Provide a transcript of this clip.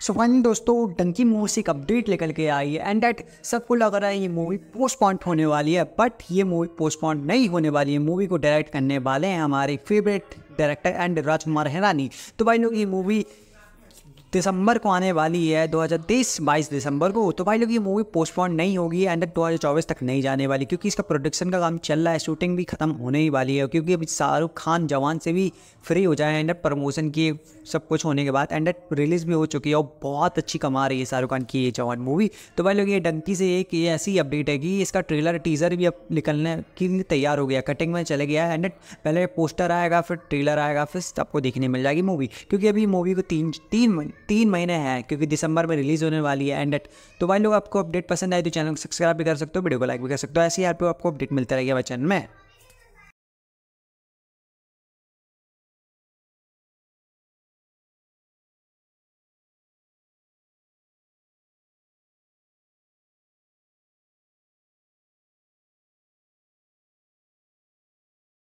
so finally दोस्तों डंकी से एक अपडेट लेकर के आई है एंड डेट सबको लग रहा है ये मूवी पोस्टपॉन्ड होने वाली है बट ये मूवी पोस्टपॉन्ड नहीं होने वाली है मूवी को डायरेक्ट करने वाले हैं हमारे फेवरेट डायरेक्टर एंड राजकुमार हैरानी तो भाई लोग ये मूवी दिसंबर को आने वाली है 2023 22 दिसंबर को तो भाई लोग ये मूवी पोस्टपोन नहीं होगी एंड दो हज़ार तक नहीं जाने वाली क्योंकि इसका प्रोडक्शन का काम चल रहा है शूटिंग भी खत्म होने ही वाली है क्योंकि अभी शाहरुख खान जवान से भी फ्री हो जाए एंड प्रमोशन की सब कुछ होने के बाद एंड रिलीज़ भी हो चुकी है और बहुत अच्छी कमा रही है शाहरुख खान की ये जवान मूवी तो भाई लोग ये डंकी से एक ये ऐसी अपडेट है कि इसका ट्रेलर टीज़र भी अब निकलने के लिए तैयार हो गया कटिंग में चले गया है एंड पहले पोस्टर आएगा फिर ट्रेलर आएगा फिर आपको देखने मिल जाएगी मूवी क्योंकि अभी मूवी को तीन तीन तीन महीने हैं क्योंकि दिसंबर में रिलीज़ होने वाली है एंड डेट तो भाई लोग आपको अपडेट पसंद आए तो चैनल को सब्सक्राइब भी कर सकते हो वीडियो को लाइक भी कर सकते हो ऐसे ही आपको अपडेट मिलता रहेगा चैनल में